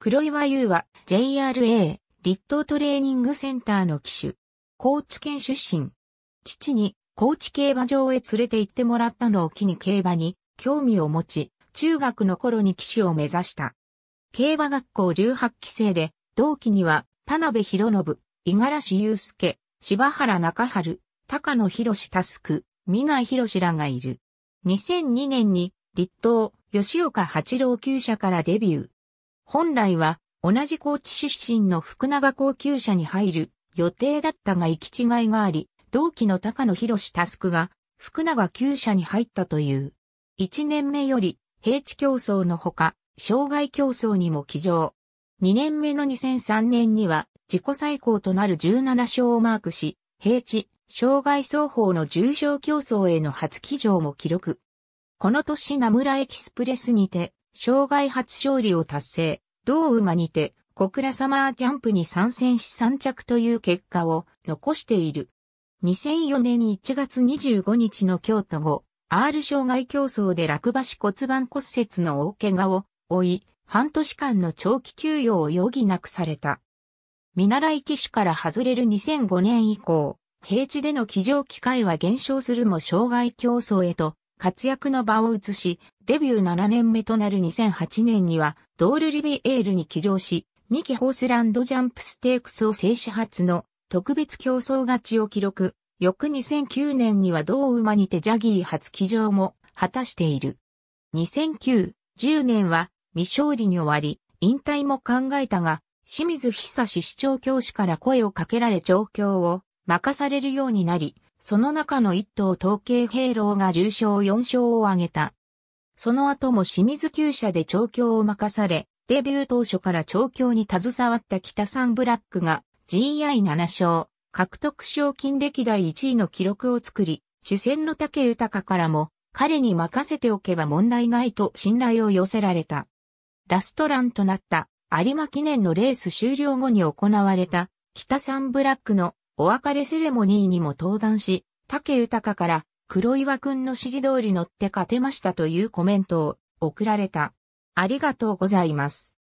黒岩優は JRA 立東トレーニングセンターの機種。高知県出身。父に高知競馬場へ連れて行ってもらったのを機に競馬に興味を持ち、中学の頃に騎手を目指した。競馬学校18期生で、同期には田辺博信、五十嵐祐介、柴原中春、高野博士佑、ス内博士らがいる。2002年に立東、吉岡八郎厩舎からデビュー。本来は同じ高知出身の福永高級車に入る予定だったが行き違いがあり、同期の高野博士タスクが福永旧車に入ったという。1年目より平地競争のほか、障害競争にも起乗。2年目の2003年には自己最高となる17勝をマークし、平地、障害双方の重賞競争への初起乗も記録。この年名村エキスプレスにて障害初勝利を達成、同馬にて小倉サマージャンプに参戦し3着という結果を残している。2004年1月25日の京都後、R 障害競争で落馬し骨盤骨折の大怪我を負い、半年間の長期休養を余儀なくされた。見習い機種から外れる2005年以降、平地での騎乗機会は減少するも障害競争へと活躍の場を移し、デビュー7年目となる2008年には、ドールリビエールに起乗し、ミキホースランドジャンプステークスを制し初の特別競争勝ちを記録。翌2009年には同馬にてジャギー初騎乗も果たしている。2009、10年は未勝利に終わり、引退も考えたが、清水久志市長教師から声をかけられ調教を任されるようになり、その中の一頭統計兵糧が重賞4勝を挙げた。その後も清水厩舎で調教を任され、デビュー当初から調教に携わった北三ブラックが GI7 勝、獲得賞金歴代1位の記録を作り、主戦の竹豊からも彼に任せておけば問題ないと信頼を寄せられた。ラストランとなった有馬記念のレース終了後に行われた北三ブラックのお別れセレモニーにも登壇し、竹豊から黒岩くんの指示通り乗って勝てましたというコメントを送られた。ありがとうございます。